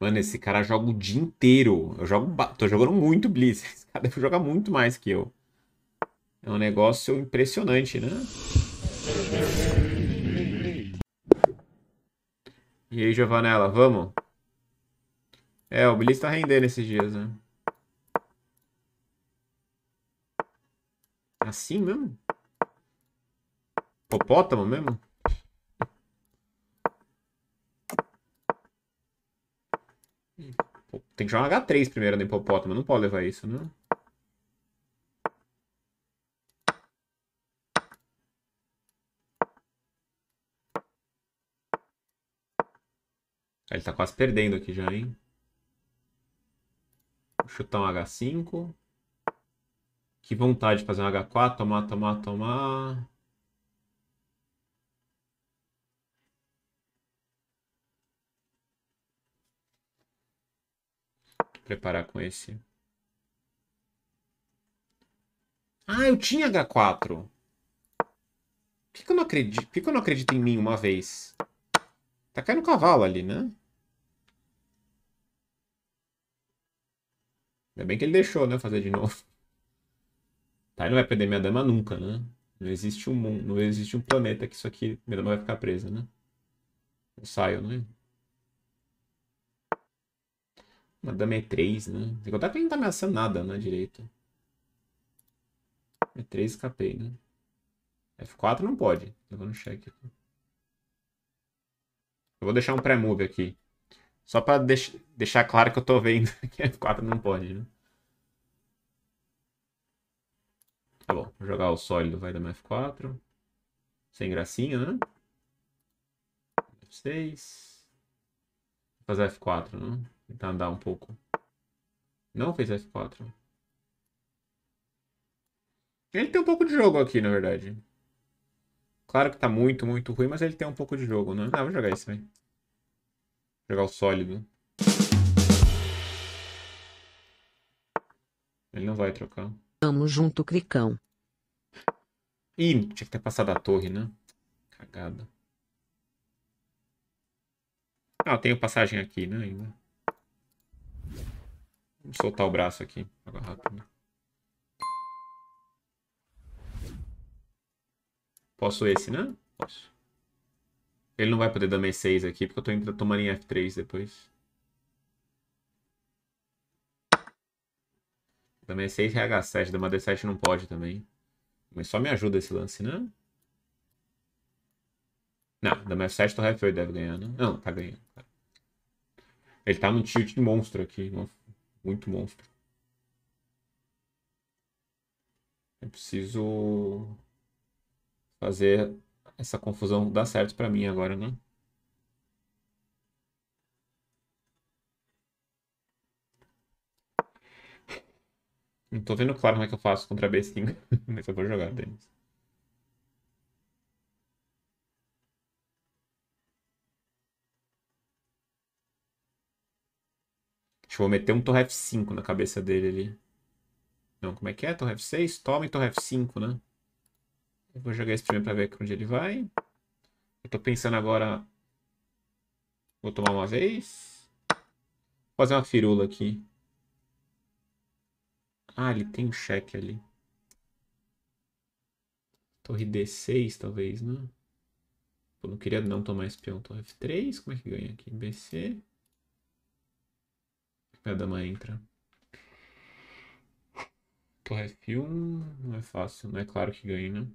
Mano, esse cara joga o dia inteiro. Eu jogo, tô jogando muito Blitz. Esse cara deve jogar muito mais que eu. É um negócio impressionante, né? E aí, Giovanella, vamos? É, o Blitz tá rendendo esses dias, né? Assim mesmo? Hipopótamo mesmo? Tem que jogar um H3 primeiro no hipopótamo. Não pode levar isso, né? Ele tá quase perdendo aqui já, hein? Vou chutar um H5. Que vontade de fazer um H4. Tomar, tomar, tomar. preparar com esse. Ah, eu tinha H4. Por que, que, eu, não acredito, por que, que eu não acredito em mim uma vez? Tá caindo um cavalo ali, né? Ainda bem que ele deixou, né? Fazer de novo. Tá, ele não vai perder minha dama nunca, né? Não existe um não existe um planeta que isso aqui... Minha dama vai ficar presa, né? Eu saio, né? Uma dama E3, é né? Sem contar que ele não tá ameaçando nada na né, direita. E3 é escapei, né? F4 não pode. Levando cheque aqui. Eu vou deixar um pré-move aqui. Só pra deix deixar claro que eu tô vendo que F4 não pode, né? Tá bom, vou jogar o sólido, vai dar F4. Sem gracinha, né? F6. Fazer F4, né? Tentar andar um pouco. Não fez F4. Ele tem um pouco de jogo aqui, na verdade. Claro que tá muito, muito ruim, mas ele tem um pouco de jogo, né? Ah, vou jogar isso aí. Jogar o sólido. Ele não vai trocar. Tamo junto, Cricão. Ih, tinha que ter passado a torre, né? Cagada. Ah, eu tenho passagem aqui, né, ainda. Vou soltar o braço aqui. Agora rápido. Né? Posso esse, né? Posso. Ele não vai poder dar mais 6 aqui, porque eu tô indo tomar em F3 depois. Também é 6 e H7, dama D7 não pode também. Mas só me ajuda esse lance, né? Não, dama F7, torre F8 deve ganhar, né? Não, tá ganhando. Ele tá num tilt monstro aqui. Vamos muito monstro. Eu preciso fazer essa confusão dar certo para mim agora, né? Não tô vendo claro como é que eu faço contra a Bestinga, mas eu vou jogar, Denis. Acho que vou meter um Torre F5 na cabeça dele ali. Não, como é que é? Torre F6? Toma e Torre F5, né? Eu vou jogar esse primeiro pra ver onde ele vai. Eu tô pensando agora... Vou tomar uma vez. Vou fazer uma firula aqui. Ah, ele tem um cheque ali. Torre D6, talvez, né? Eu não queria não tomar esse peão. Torre F3, como é que ganha aqui? BC a dama entra. Torre F1, não é fácil, não é claro que ganha, né?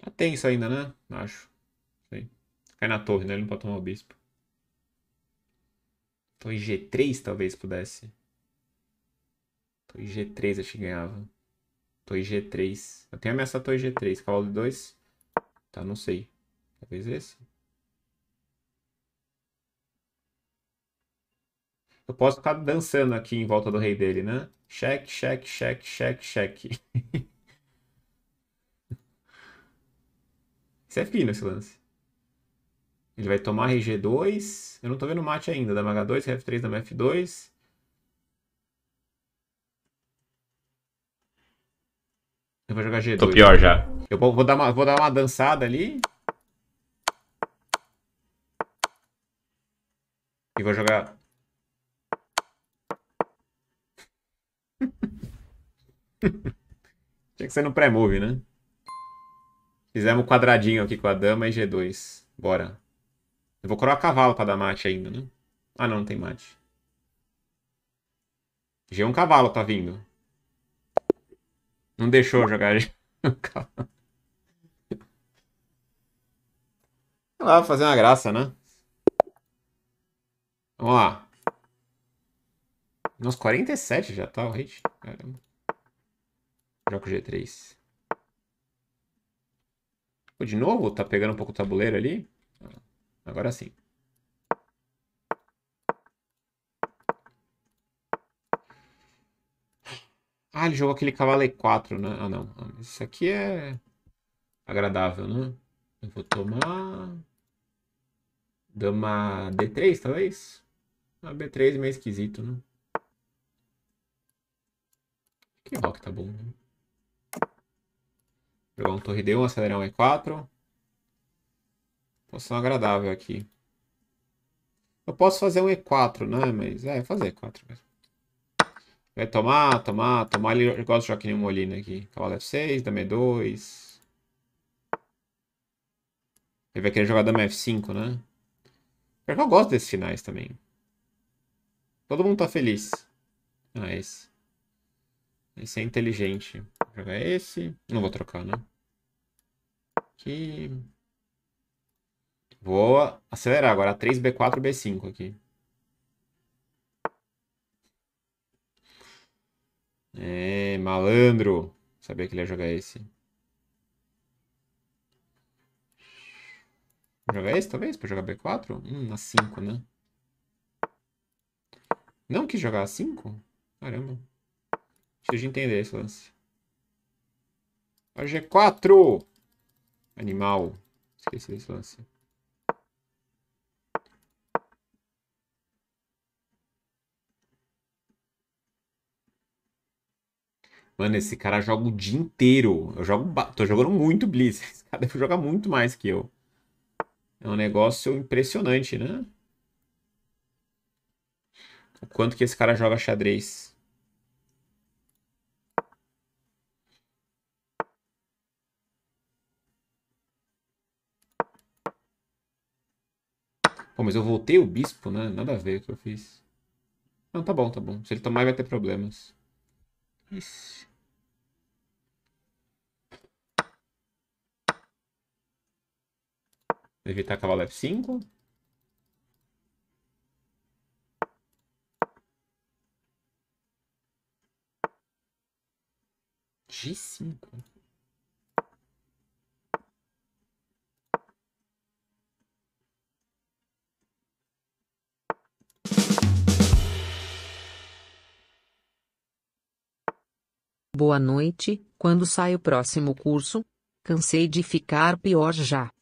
Tá ah, tenso ainda, né? Acho. Sei. Cai na torre, né? Ele não pode tomar o bispo. Então, em G3 talvez pudesse. Tô então, em G3 acho que ganhava. Tô em G3. Eu tenho ameaça Torre G3. Cavalo de 2. Tá, não sei. Talvez esse. Eu posso ficar dançando aqui em volta do rei dele, né? Cheque, cheque, cheque, cheque, cheque. é fino esse lance. Ele vai tomar RG2. Eu não tô vendo mate ainda. Dama H2, F3, dama F2. Eu vou jogar G2. Tô pior já. Eu vou, vou, dar, uma, vou dar uma dançada ali. E vou jogar. Tinha que ser no pré-move, né? Fizemos quadradinho aqui com a dama e G2. Bora. Eu vou coroar cavalo pra dar mate ainda, né? Ah, não, não tem mate. G1 cavalo tá vindo. Não deixou jogar G1 cavalo. Sei lá, fazer uma graça, né? Vamos lá. Nos 47 já tá o hit. Caramba. Jogo G3. Pô, de novo? Tá pegando um pouco o tabuleiro ali? Agora sim. Ah, ele jogou aquele cavalo E4, né? Ah, não. Ah, isso aqui é agradável, né? Eu vou tomar... Dama D3, talvez? A ah, B3 é meio esquisito, né? Que rock tá bom, né? Jogar um torre D1, acelerar um E4. Posição agradável aqui. Eu posso fazer um E4, né? Mas é, fazer E4 mesmo. Vai tomar, tomar, tomar. Ele gosta de jogar que nem Molina aqui. Cavalo F6, dama E2. Ele vai querer jogar dama F5, né? Pior que eu gosto desses finais também. Todo mundo tá feliz. Ah, esse. Esse é inteligente. Vou jogar esse. Não vou trocar, né? aqui. Vou acelerar agora. 3B4, B5 aqui. É, malandro. Sabia que ele ia jogar esse. Jogar esse, talvez? Pra jogar B4? Hum, a 5, né? Não quis jogar a 5? Caramba. Preciso entender esse lance. A G4! Animal. Esqueci desse lance. Mano, esse cara joga o dia inteiro. Eu jogo, tô jogando muito Blitz. Esse cara deve jogar muito mais que eu. É um negócio impressionante, né? O quanto que esse cara joga xadrez. Pô, mas eu voltei o bispo, né? Nada a ver o que eu fiz. Não, tá bom, tá bom. Se ele tomar, vai ter problemas. Isso. Evitar cavalo F5. Boa noite, quando sai o próximo curso? Cansei de ficar pior já.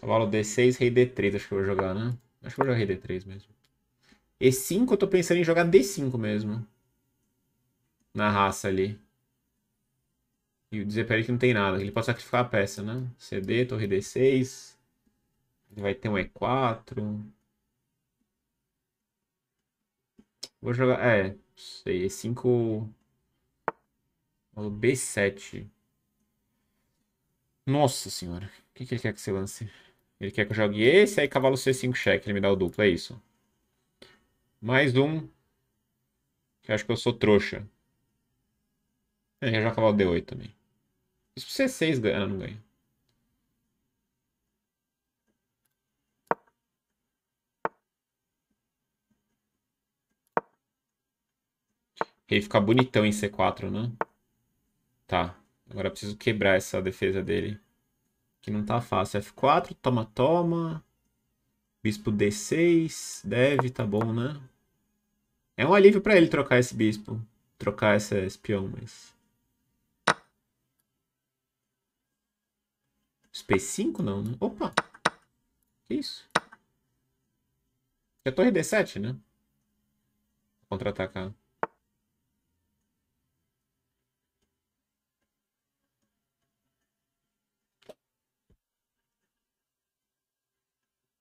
Cavalo D6, rei D3, acho que eu vou jogar, né? Acho que eu vou jogar rei D3 mesmo. E5 eu tô pensando em jogar D5 mesmo. Na raça ali. E dizer pra ele que não tem nada. Ele pode sacrificar a peça, né? CD, torre D6. Ele vai ter um E4. Vou jogar. É, sei. E5. B7. Nossa senhora. O que, que ele quer que você lance? Ele quer que eu jogue esse, aí cavalo C5 cheque. Ele me dá o duplo, é isso. Mais um. Que eu acho que eu sou trouxa. Ele já joga cavalo D8 também. Isso pro C6 ganha. não ganha. Rei fica bonitão em C4, né? Tá. Agora eu preciso quebrar essa defesa dele. Que não tá fácil. F4, toma, toma. Bispo D6. Deve, tá bom, né? É um alívio pra ele trocar esse bispo. Trocar esse espião, mas... Os P5 não, né? Opa! Que isso? É torre D7, né? Contra-atacar.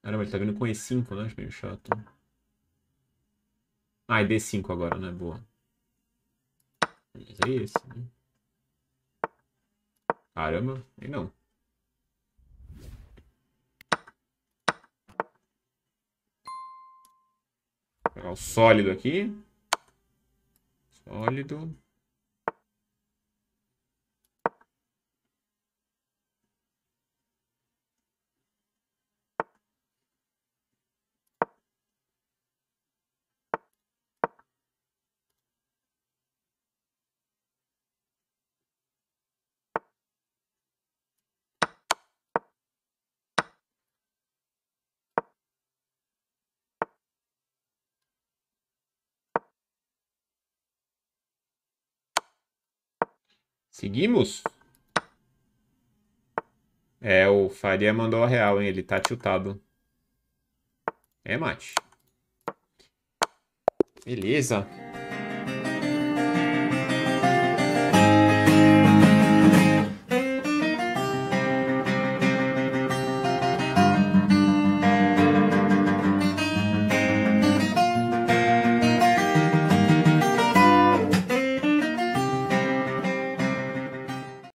Caramba, ele tá vindo com E5, né? Acho meio chato. Ah, é D5 agora, né? Boa. Mas é isso, né? Caramba, e não. Pegar o sólido aqui. Sólido. Seguimos? É, o Faria mandou a real, hein? Ele tá tiltado. É mate. Beleza.